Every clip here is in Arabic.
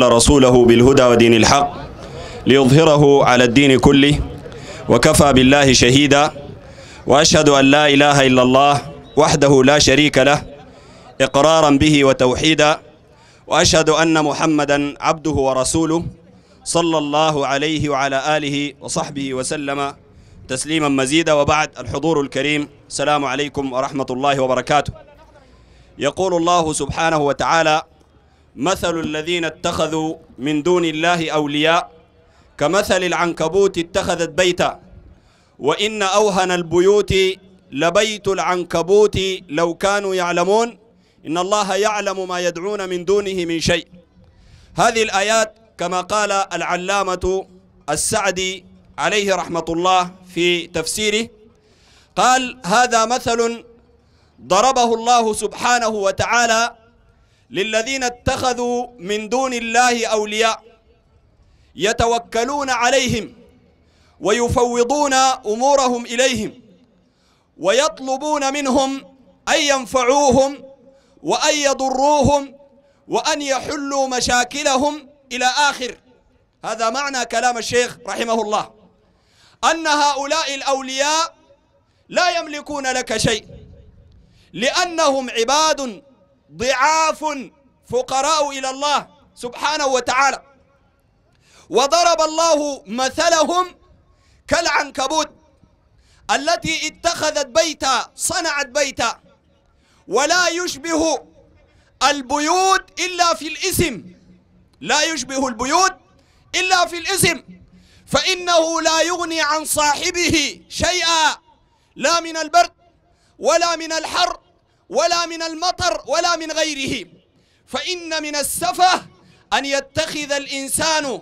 رسوله بالهدى ودين الحق ليظهره على الدين كله وكفى بالله شهيدا وأشهد أن لا إله إلا الله وحده لا شريك له إقرارا به وتوحيدا وأشهد أن محمدا عبده ورسوله صلى الله عليه وعلى آله وصحبه وسلم تسليما مزيدا وبعد الحضور الكريم السلام عليكم ورحمة الله وبركاته يقول الله سبحانه وتعالى مثل الذين اتخذوا من دون الله أولياء كمثل العنكبوت اتخذت بيتا وإن أوهن البيوت لبيت العنكبوت لو كانوا يعلمون إن الله يعلم ما يدعون من دونه من شيء هذه الآيات كما قال العلامة السعدي عليه رحمة الله في تفسيره قال هذا مثل ضربه الله سبحانه وتعالى للذين اتخذوا من دون الله أولياء يتوكلون عليهم ويفوضون أمورهم إليهم ويطلبون منهم أن ينفعوهم وأن يضروهم وأن يحلوا مشاكلهم إلى آخر هذا معنى كلام الشيخ رحمه الله أن هؤلاء الأولياء لا يملكون لك شيء لأنهم عباد ضعاف فقراء إلى الله سبحانه وتعالى وضرب الله مثلهم كالعنكبوت التي اتخذت بيتا صنعت بيتا ولا يشبه البيوت إلا في الاسم لا يشبه البيوت إلا في الاسم فإنه لا يغني عن صاحبه شيئا لا من البرد ولا من الحر ولا من المطر ولا من غيره فإن من السفه أن يتخذ الإنسان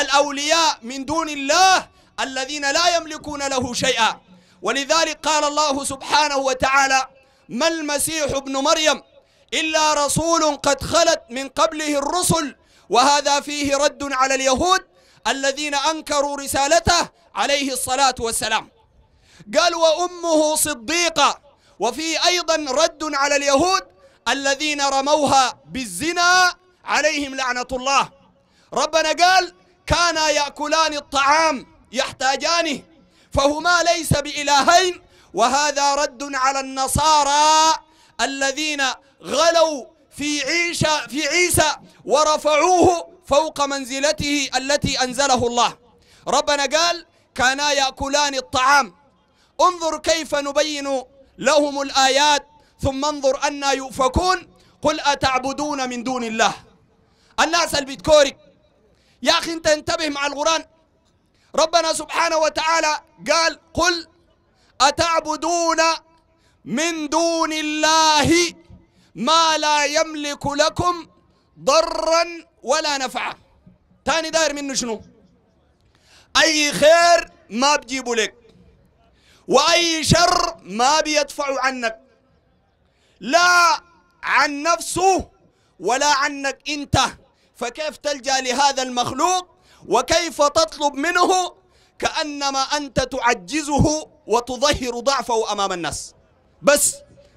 الأولياء من دون الله الذين لا يملكون له شيئا ولذلك قال الله سبحانه وتعالى ما المسيح ابن مريم إلا رسول قد خلت من قبله الرسل وهذا فيه رد على اليهود الذين أنكروا رسالته عليه الصلاة والسلام قال وأمه صديقة وفي أيضا رد على اليهود الذين رموها بالزنا عليهم لعنة الله ربنا قال كانا يأكلان الطعام يحتاجانه فهما ليس بإلهين وهذا رد على النصارى الذين غلوا في عيسى في عيسى ورفعوه فوق منزلته التي أنزله الله ربنا قال كانا يأكلان الطعام انظر كيف نبين لهم الآيات ثم انظر أنا يؤفكون قل أتعبدون من دون الله الناس اللي يا أخي أنت انتبه مع القرآن ربنا سبحانه وتعالى قال قل أتعبدون من دون الله ما لا يملك لكم ضرا ولا نفعا تاني داير منه شنو أي خير ما بجيبه لك وأي شر ما بيدفع عنك لا عن نفسه ولا عنك أنت فكيف تلجأ لهذا المخلوق وكيف تطلب منه كأنما أنت تعجزه وتظهر ضعفه أمام الناس بس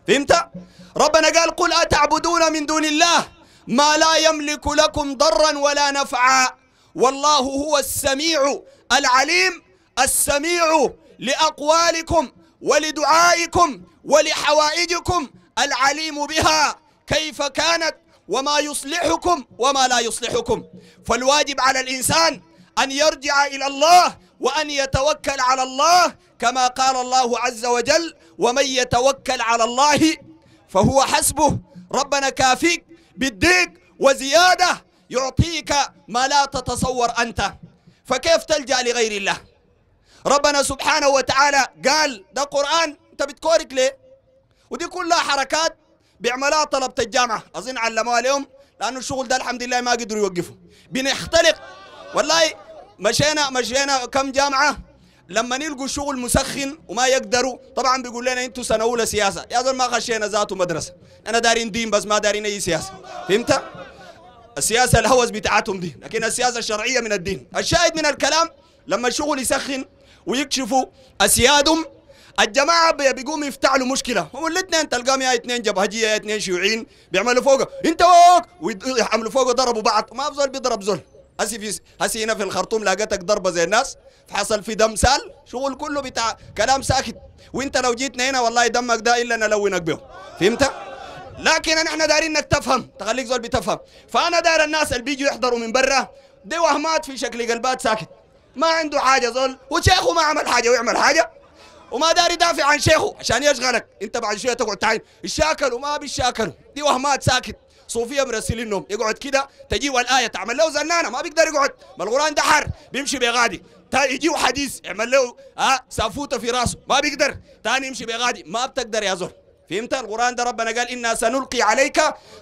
فهمت؟ ربنا قال قل أتعبدون من دون الله ما لا يملك لكم ضرا ولا نفعا والله هو السميع العليم السميع لأقوالكم ولدعائكم ولحوائجكم العليم بها كيف كانت وما يصلحكم وما لا يصلحكم فالواجب على الإنسان أن يرجع إلى الله وأن يتوكل على الله كما قال الله عز وجل ومن يتوكل على الله فهو حسبه ربنا كافيك بالديك وزيادة يعطيك ما لا تتصور أنت فكيف تلجأ لغير الله ربنا سبحانه وتعالى قال ده قرآن أنت بتكورك ليه ودي كلها حركات بيعملها طلبة الجامعة أظن علموها اليوم لأنه الشغل ده الحمد لله ما قدروا يوقفوا بنختلق والله مشينا مشينا كم جامعة لما نلقوا شغل مسخن وما يقدروا طبعا بيقول لنا انتوا سنه اولى سياسه يا زول ما خشينا ذاته مدرسه انا دارين دين بس ما دارين اي سياسه فهمت السياسه الهوس بتاعتهم دي لكن السياسه الشرعيه من الدين الشاهد من الكلام لما الشغل يسخن ويكشفوا اسيادهم الجماعه بيقوموا يفتعلوا مشكله هم الاثنين تلقاهم يا اثنين جبهجيه يا اثنين شيوعيين بيعملوا فوق انت فوق ويعملوا فوق ضربوا بعض ما زول بيضرب زول هسي في هسي هنا في الخرطوم لقيتك ضربه زي الناس حصل في دم سال شغل كله بتاع كلام ساكت وانت لو جيتنا هنا والله دمك ده الا نلونك به فهمت؟ لكن نحن دايرين انك تفهم تخليك زول بتفهم فانا داير الناس اللي بيجوا يحضروا من برا دي وهمات في شكل قلبات ساكت ما عنده حاجه زول وشيخه ما عمل حاجه ويعمل حاجه وما داري دافع عن شيخه عشان يشغلك انت بعد شويه تقعد تعين الشاكل وما بالشاكل دي وهمات ساكت صوفيه مرسلينهم يقعد كده تجيب الايه تعمل له زنانه ما بيقدر يقعد ما القران ده حر بيمشي بغادي يجيو حديث يعمل له ها سافوته في راسه ما بيقدر تاني يمشي بغادي ما بتقدر يا زول فهمت القران ده ربنا قال انا سنلقي عليك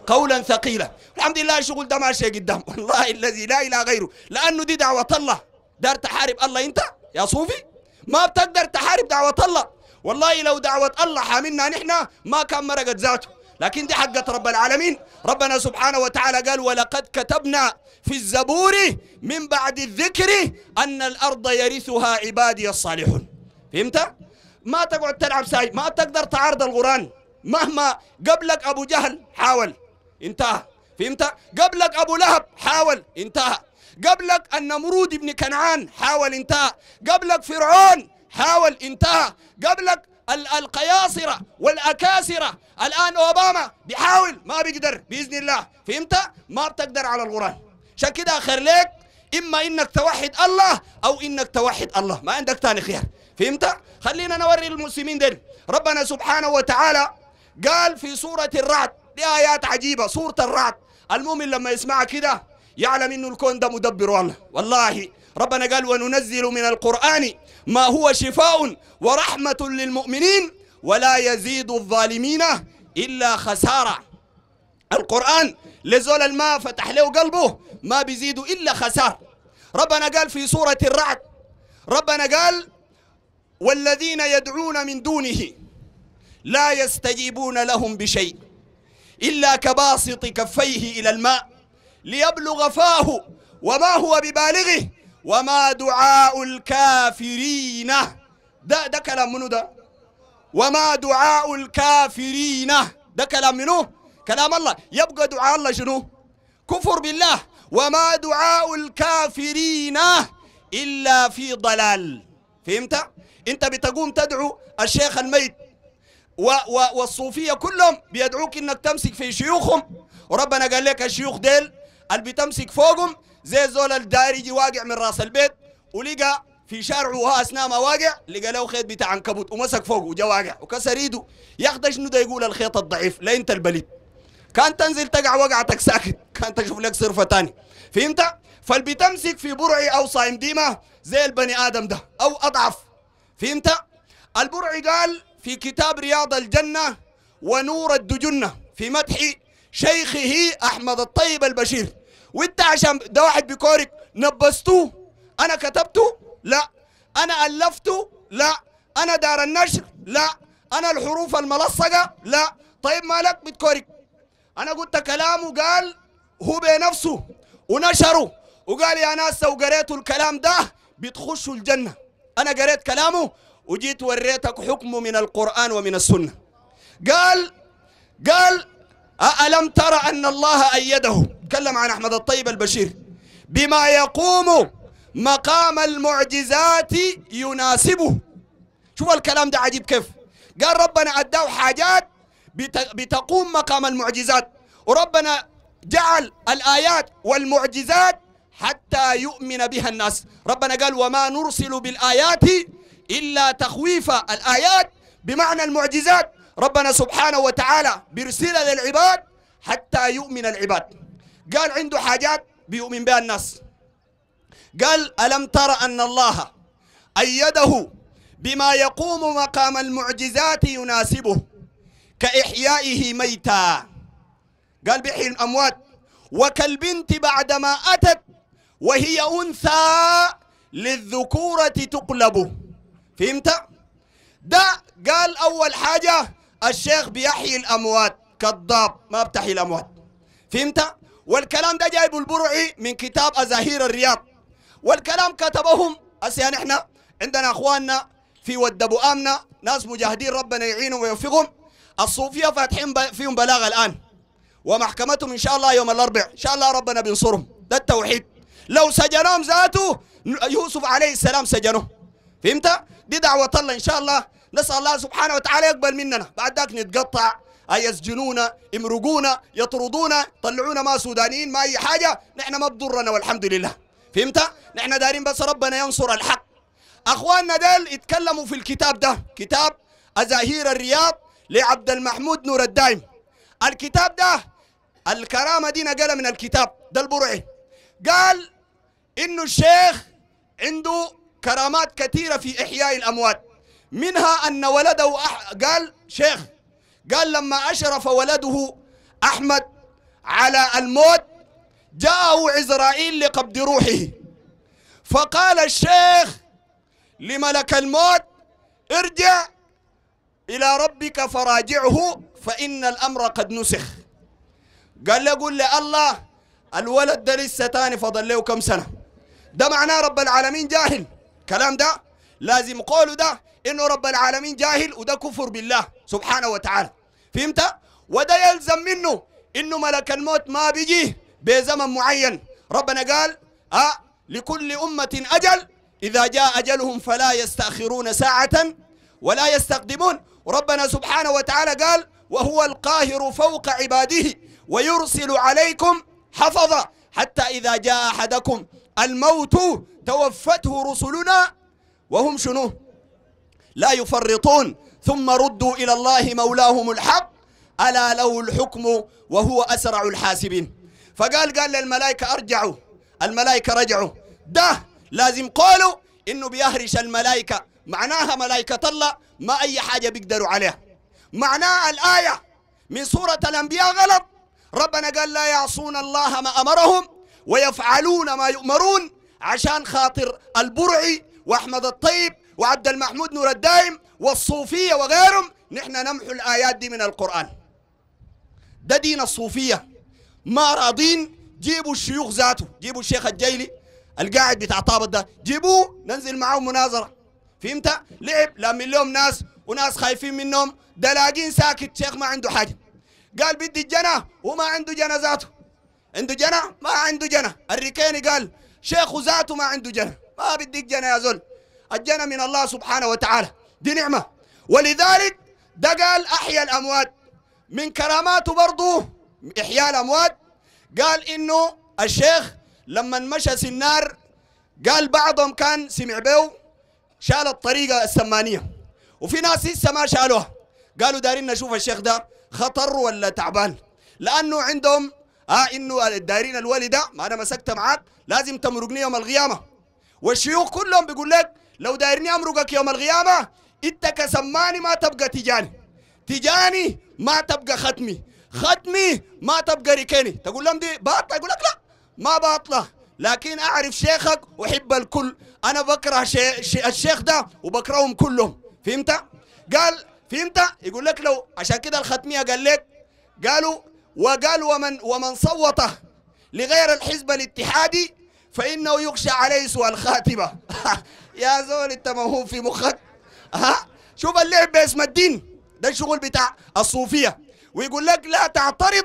قولا ثقيلا الحمد لله الشغل ده ماشي قدام والله الذي لا اله غيره لانه دي دعوه الله دار تحارب الله انت يا صوفي ما بتقدر تحارب دعوة الله والله لو دعوة الله حاملنا نحن ما كان مرقت ذاته لكن دي حقة رب العالمين ربنا سبحانه وتعالى قال ولقد كتبنا في الزبور من بعد الذكر أن الأرض يرثها عبادي الصالحون فهمت؟ ما تقعد تلعب ساي ما تقدر تعارض القرآن مهما قبلك أبو جهل حاول انتهى فهمت؟ قبلك أبو لهب حاول انتهى قبلك النمرود بن كنعان حاول انتهى قبلك فرعون حاول انتهى قبلك القياصرة والأكاسرة الآن أوباما بيحاول ما بيقدر بإذن الله فهمت؟ ما بتقدر على القرآن عشان كده آخر ليك إما إنك توحد الله أو إنك توحد الله ما عندك تاني خيار فهمت؟ خلينا نوري المسلمين دل ربنا سبحانه وتعالى قال في سورة الرعد دي آيات عجيبة سورة الرعد المؤمن لما يسمعها كده يعلم انه الكون ده مدبر والله والله ربنا قال وننزل من القرآن ما هو شفاء ورحمة للمؤمنين ولا يزيد الظالمين إلا خسارة القرآن لزول الماء فتح له قلبه ما بيزيد إلا خسار ربنا قال في سورة الرعد ربنا قال والذين يدعون من دونه لا يستجيبون لهم بشيء إلا كباسط كفيه إلى الماء ليبلغ فاه وما هو ببالغه وما دعاء الكافرين ده ده كلام منو ده وما دعاء الكافرين ده كلام منو كلام الله يبقى دعاء الله شنو كفر بالله وما دعاء الكافرين إلا في ضلال فهمت انت بتقوم تدعو الشيخ الميت و و والصوفية كلهم بيدعوك انك تمسك في شيوخهم وربنا قال لك الشيوخ ديل اللي بتمسك فوقهم زي زول الدائري يجي واقع من راس البيت ولقى في شارعه اثناء ما واقع لقى له خيط بتاع عنكبوت ومسك فوقه وجا واقع وكسر ايده يا اخي شنو ده يقول الخيط الضعيف لا انت البليد كان تنزل تقع وقعتك ساكت كان تشوف لك صرفه ثانيه فهمت فالبتمسك في برعي او صايم ديما زي البني ادم ده او اضعف فهمت البرعي قال في كتاب رياض الجنه ونور الدجنه في مدح شيخه احمد الطيب البشير وانت عشان ده واحد بيكورك نبستوه انا كتبته لا انا الفته لا انا دار النشر لا انا الحروف الملصقه لا طيب مالك بتكورك انا قلت كلامه قال هو بنفسه ونشره وقال يا ناس لو قريتوا الكلام ده بتخشوا الجنه انا قريت كلامه وجيت وريتك حكمه من القران ومن السنه قال قال ألم ترى أن الله أيده تكلم عن أحمد الطيب البشير بما يقوم مقام المعجزات يناسبه شوف الكلام ده عجيب كيف قال ربنا أداه حاجات بتقوم مقام المعجزات وربنا جعل الآيات والمعجزات حتى يؤمن بها الناس ربنا قال وما نرسل بالآيات إلا تخويف الآيات بمعنى المعجزات ربنا سبحانه وتعالى بيرسلها للعباد حتى يؤمن العباد قال عنده حاجات بيؤمن بها الناس قال ألم تر أن الله أيده بما يقوم مقام المعجزات يناسبه كإحيائه ميتا قال بيحيي الأموات وكالبنت بعدما أتت وهي أنثى للذكورة تقلب فهمت؟ ده قال أول حاجة الشيخ بيحيي الأموات كذاب ما بتحيي الأموات فهمت؟ والكلام ده جايبه البرعي من كتاب أزاهير الرياض والكلام كتبهم هسه يعني إحنا عندنا اخواننا في ود ابو امنا ناس مجاهدين ربنا يعينهم ويوفقهم الصوفيه فاتحين فيهم بلاغه الان ومحكمتهم ان شاء الله يوم الاربعاء ان شاء الله ربنا بينصرهم ده التوحيد لو سجنهم ذاته يوسف عليه السلام سجنه فهمت دي دعوه الله ان شاء الله نسأل الله سبحانه وتعالى يقبل مننا بعد ذاك نتقطع يسجنونا يمرقونا يطردونا طلعونا ما سودانيين ما أي حاجة نحن ما بضرنا والحمد لله فهمت؟ نحن دارين بس ربنا ينصر الحق أخواننا ديل يتكلموا في الكتاب ده كتاب أزاهير الرياض لعبد المحمود نور الدايم الكتاب ده الكرامة دي نقلة من الكتاب ده البرعي قال إنه الشيخ عنده كرامات كثيرة في إحياء الأموات منها أن ولده أح... قال شيخ قال لما أشرف ولده أحمد على الموت جاءه عزرائيل لقبض روحه فقال الشيخ لملك الموت ارجع إلى ربك فراجعه فإن الأمر قد نسخ قال له قل لي الله الولد ده لسه تاني فضل له كم سنة ده معناه رب العالمين جاهل كلام ده لازم قوله ده انه رب العالمين جاهل وده كفر بالله سبحانه وتعالى فهمت وده يلزم منه انه ملك الموت ما بيجي بزمن معين ربنا قال أه لكل امه اجل اذا جاء اجلهم فلا يستاخرون ساعه ولا يستقدمون ربنا سبحانه وتعالى قال وهو القاهر فوق عباده ويرسل عليكم حفظا حتى إذا جاء أحدكم الموت توفته رسلنا وهم شنو لا يفرطون ثم ردوا إلى الله مولاهم الحق ألا له الحكم وهو أسرع الحاسبين فقال قال للملائكة أرجعوا الملائكة رجعوا ده لازم قالوا إنه بيهرش الملائكة معناها ملائكة الله ما أي حاجة بيقدروا عليها معناها الآية من سورة الأنبياء غلط ربنا قال لا يعصون الله ما أمرهم ويفعلون ما يؤمرون عشان خاطر البرعي وأحمد الطيب وعبد المحمود نور الدائم والصوفية وغيرهم نحن نمحو الآيات دي من القرآن ده دين الصوفية ما راضين جيبوا الشيوخ ذاته جيبوا الشيخ الجيلي القاعد بتاع طابط ده جيبوه ننزل معاه مناظرة فهمت؟ لعب من لهم ناس وناس خايفين منهم دلاقين ساكت شيخ ما عنده حاجة قال بدي الجنة وما عنده جنة ذاته عنده جنة ما عنده جنة الركيني قال شيخ ذاته ما عنده جنة ما بديك جنة يا زول الجنة من الله سبحانه وتعالى دي نعمة ولذلك ده قال أحيا الأموات من كراماته برضه إحياء الأموات قال إنه الشيخ لما مشى سنار قال بعضهم كان سمع به شال الطريقة السمانية وفي ناس لسه ما شالوها قالوا دارين نشوف الشيخ ده خطر ولا تعبان لأنه عندهم اه انه الدارين الوالدة ما انا مسكت معاك لازم تمرقني يوم القيامه والشيوخ كلهم بيقول لك لو دايرني أمرك يوم القيامة إتك سماني ما تبقى تجاني تجاني ما تبقى ختمي ختمي ما تبقى ركني تقول لهم دي باطلة يقول لك لا ما باطلة لكن أعرف شيخك وحب الكل أنا بكره شي... شي... الشيخ ده وبكرههم كلهم فهمت؟ قال فهمت؟ يقول لك لو عشان كده الختمية قال لك قالوا وقال ومن ومن صوت لغير الحزب الاتحادي فإنه يخشى عليه سوء الخاتمة يا زول انت موهوب في مخك ها شوف اللعب باسم الدين ده الشغل بتاع الصوفيه ويقول لك لا تعترض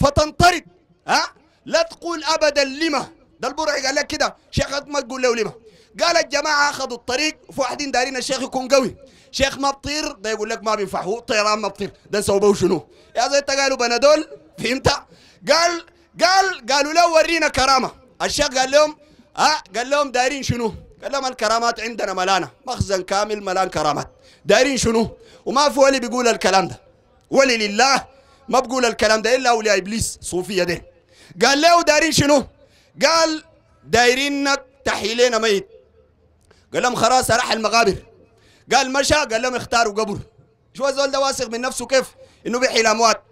فتنطرد ها أه؟ لا تقول ابدا لما ده البرعي قال لك كده شيخ ما تقول له لما قال الجماعه اخذوا الطريق في واحدين دارين الشيخ يكون قوي شيخ ما بطير ده يقول لك ما بينفع هو طيران ما بطير ده سوبه شنو يا زي قالوا بنادول فهمت قال قال قالوا له ورينا كرامه الشيخ قال لهم ها أه؟ قال لهم دايرين شنو قال لهم الكرامات عندنا ملانه مخزن كامل ملان كرامات دايرين شنو وما في ولي بيقول الكلام ده ولي لله ما بقول الكلام ده الا اولياء ابليس صوفيه ده قال له دايرين شنو قال دايرينك تحيي لنا ميت قال لهم خلاص راح المقابر قال مشى قال لهم اختاروا قبر شو الزول ده واثق من نفسه كيف انه بيحيي الاموات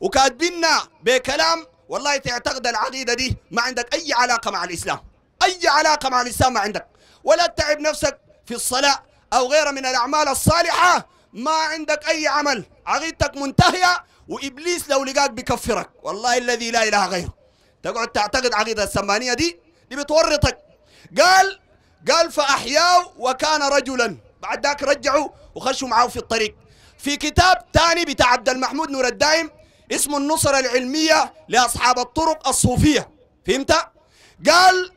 وكاتبيننا بكلام والله تعتقد العقيده دي ما عندك اي علاقه مع الاسلام اي علاقه مع الاسلام ما عندك ولا تتعب نفسك في الصلاة أو غيرها من الأعمال الصالحة ما عندك أي عمل عقيدتك منتهية وإبليس لو لقاك بكفرك والله الذي لا إله غيره تقعد تعتقد عقيدة السمانية دي دي بتورطك قال قال فأحياه وكان رجلا بعد ذاك رجعوا وخشوا معاه في الطريق في كتاب ثاني بتاع عبد المحمود نور الدايم اسمه النصرة العلمية لأصحاب الطرق الصوفية فهمت؟ قال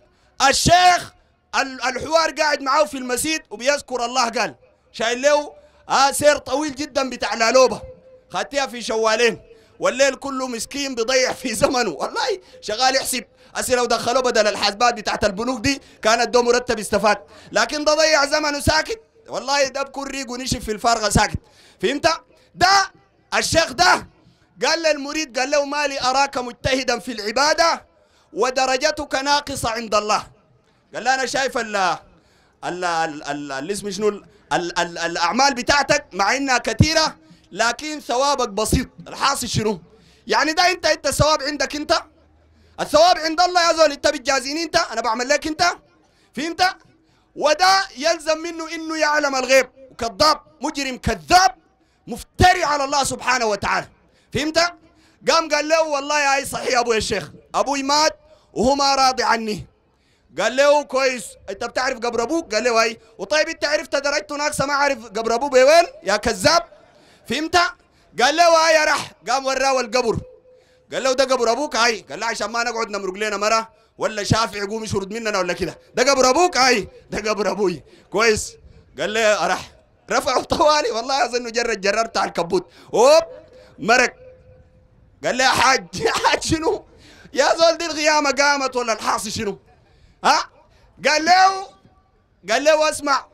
الشيخ الحوار قاعد معاه في المسجد وبيذكر الله قال شايل له آه سير طويل جدا بتاع لالوبة خدتها في شوالين والليل كله مسكين بيضيع في زمنه والله شغال يحسب أسي لو دخلوه بدل الحاسبات بتاعت البنوك دي كانت ده مرتب استفاد لكن ده ضيع زمنه ساكت والله ده بكون ريقه نشف في الفارغه ساكت فهمت ده الشيخ ده قال للمريد قال له مالي أراك مجتهدا في العبادة ودرجتك ناقصة عند الله قال لا انا شايف ال اسمه شنو الاعمال بتاعتك مع انها كثيره لكن ثوابك بسيط الحاصل شنو يعني ده انت انت الثواب عندك انت الثواب عند الله يا زول انت بتجازيني انت انا بعمل لك انت فهمت وده يلزم منه انه يعلم الغيب وكذاب مجرم كذاب مفتري على الله سبحانه وتعالى فهمت قام قال له والله يا صحيح ابوي الشيخ ابوي مات وهو ما راضي عني قال له كويس انت بتعرف قبر ابوك قال له اي وطيب انت عرفت درجته ناقصه ما عارف قبر ابوه بوين يا كذاب فهمت قال له اي راح قام وراه القبر قال له ده قبر ابوك اي قال له عشان ما نقعد نمرق لنا مره ولا شافع يقوم يشرد مننا ولا كده ده قبر ابوك اي ده قبر ابوي كويس قال له راح رفعه طوالي والله اظنه جر الجرار بتاع الكبوت اوب مرق قال له يا حاج يا حاج شنو يا زول دي الغيامه قامت ولا الحاصي شنو ها قال له قال له اسمع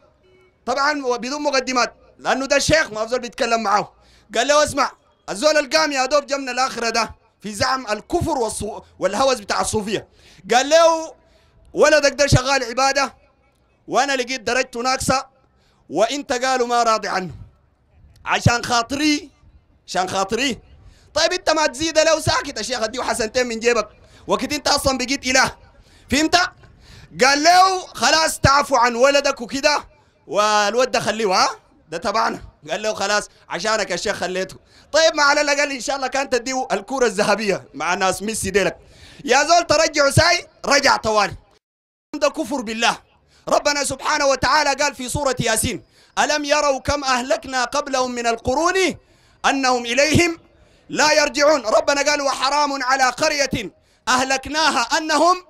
طبعا بدون مقدمات لانه ده الشيخ ما افضل بيتكلم معاه قال له اسمع الزول القام يا دوب جمنا الاخره ده في زعم الكفر والهوس بتاع الصوفيه قال له ولدك ده شغال عباده وانا لقيت درجته ناقصه وانت قالوا ما راضي عنه عشان خاطري عشان خاطري طيب انت ما تزيد لو ساكت يا شيخ اديه حسنتين من جيبك وقت انت اصلا بقيت اله فهمت قال له خلاص تعفو عن ولدك وكده والود ده خليه ها ده تبعنا قال له خلاص عشانك يا شيخ خليته طيب ما على الاقل ان شاء الله كان تديه الكوره الذهبيه مع ناس ميسي ديلك يا زول ترجع ساي رجع طوالي ده كفر بالله ربنا سبحانه وتعالى قال في سوره ياسين الم يروا كم اهلكنا قبلهم من القرون انهم اليهم لا يرجعون ربنا قال وحرام على قريه اهلكناها انهم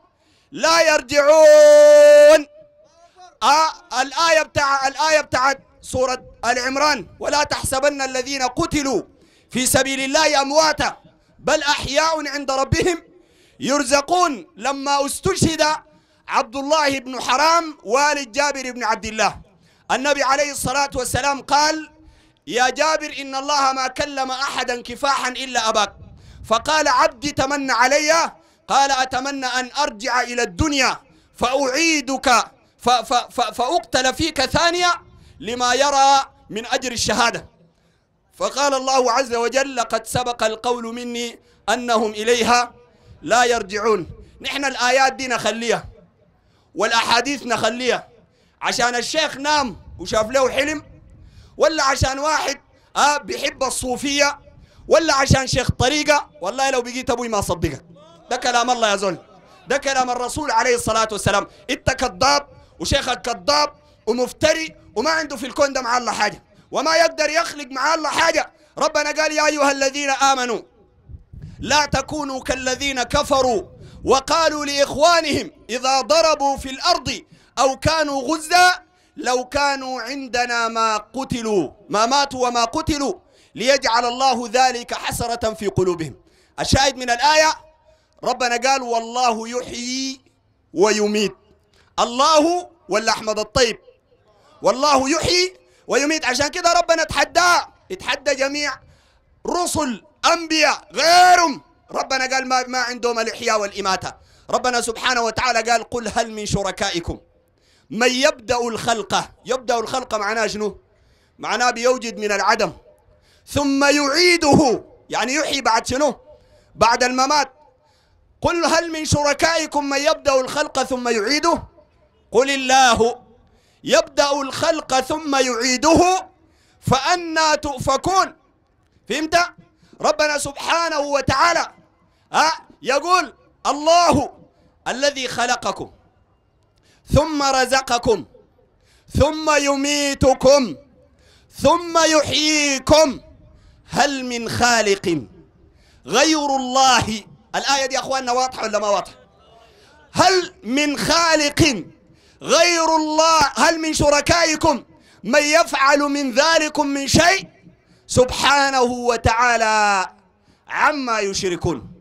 لا يرجعون آه الآية بتاع الآية بتاعت سورة العمران ولا تحسبن الذين قتلوا في سبيل الله أمواتا بل أحياء عند ربهم يرزقون لما استشهد عبد الله بن حرام والد جابر بن عبد الله النبي عليه الصلاة والسلام قال يا جابر إن الله ما كلم أحدا كفاحا إلا أباك فقال عبدي تمنى علي قال أتمنى أن أرجع إلى الدنيا فأعيدك فأقتل فيك ثانية لما يرى من أجر الشهادة فقال الله عز وجل قد سبق القول مني أنهم إليها لا يرجعون نحن الآيات دي نخليها والأحاديث نخليها عشان الشيخ نام وشاف له حلم ولا عشان واحد آه، بيحب الصوفية ولا عشان شيخ طريقة والله لو بقيت أبوي ما صدقك ده كلام الله يا زول ده كلام الرسول عليه الصلاة والسلام انت كذاب وشيخك كذاب ومفتري وما عنده في الكون ده مع الله حاجة وما يقدر يخلق مع الله حاجة ربنا قال يا أيها الذين آمنوا لا تكونوا كالذين كفروا وقالوا لإخوانهم إذا ضربوا في الأرض أو كانوا غزا لو كانوا عندنا ما قتلوا ما ماتوا وما قتلوا ليجعل الله ذلك حسرة في قلوبهم الشاهد من الآية ربنا قال والله يحيي ويميت الله ولا أحمد الطيب والله يحيي ويميت عشان كده ربنا تحدى اتحدى جميع رسل أنبياء غيرهم ربنا قال ما, ما عندهم الإحياء والإماتة ربنا سبحانه وتعالى قال قل هل من شركائكم من يبدأ الخلق يبدأ الخلق معناه شنو معناه بيوجد من العدم ثم يعيده يعني يحيي بعد شنو بعد الممات قل هل من شركائكم من يبدأ الخلق ثم يعيده قل الله يبدأ الخلق ثم يعيده فأنا تؤفكون فهمت؟ ربنا سبحانه وتعالى أه يقول الله الذي خلقكم ثم رزقكم ثم يميتكم ثم يحييكم هل من خالق غير الله الآية دي أخواننا واضحة ولا ما واضحة هل من خالق غير الله هل من شركائكم من يفعل من ذلكم من شيء سبحانه وتعالى عما يشركون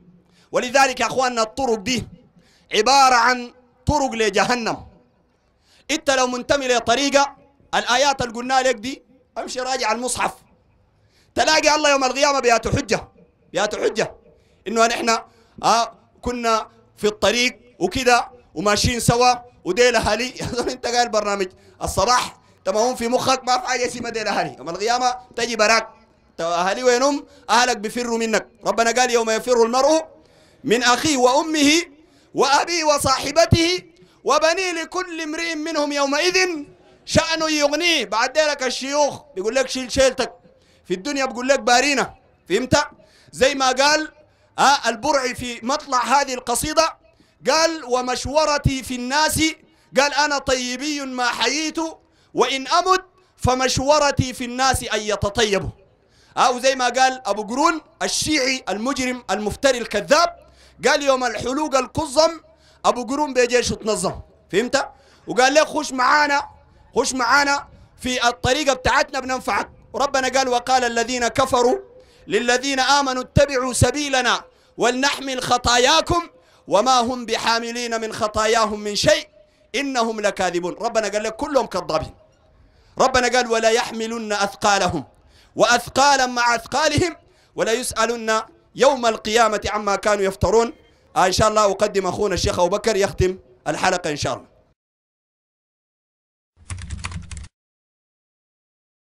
ولذلك يا أخواننا الطرق دي عبارة عن طرق لجهنم انت لو منتمي لطريقة الآيات اللي قلنا لك دي امشي راجع المصحف تلاقي الله يوم القيامة بيات حجة بيات حجة انه نحن آه كنا في الطريق وكده وماشيين سوا وديل اهالي انت قال برنامج الصباح تمام في مخك ما في حاجه اسمها ديل اهالي اما القيامه تجي براك اهالي وينهم اهلك بفروا منك ربنا قال يوم يفر المرء من اخيه وامه وابيه وصاحبته وبني لكل امرئ منهم يومئذ شأنه يغنيه بعد لك الشيوخ بيقول لك شيل شيلتك في الدنيا بقول لك بارينا فهمت زي ما قال آه، البرعي في مطلع هذه القصيدة قال ومشورتي في الناس قال أنا طيبي ما حييت وإن أمد فمشورتي في الناس أن يتطيبوا أو آه، زي ما قال أبو قرون الشيعي المجرم المفتري الكذاب قال يوم الحلوق القزم أبو قرون بجيشه تنظم فهمت؟ وقال له خش معانا خش معانا في الطريقة بتاعتنا بننفعك وربنا قال وقال الذين كفروا للذين آمنوا اتبعوا سبيلنا ولنحمل خطاياكم وما هم بحاملين من خطاياهم من شيء إنهم لكاذبون ربنا قال لك كلهم كذابين ربنا قال ولا يحملن أثقالهم وأثقالا مع أثقالهم ولا يسألن يوم القيامة عما كانوا يفترون آه إن شاء الله أقدم أخونا الشيخ أبو بكر يختم الحلقة إن شاء الله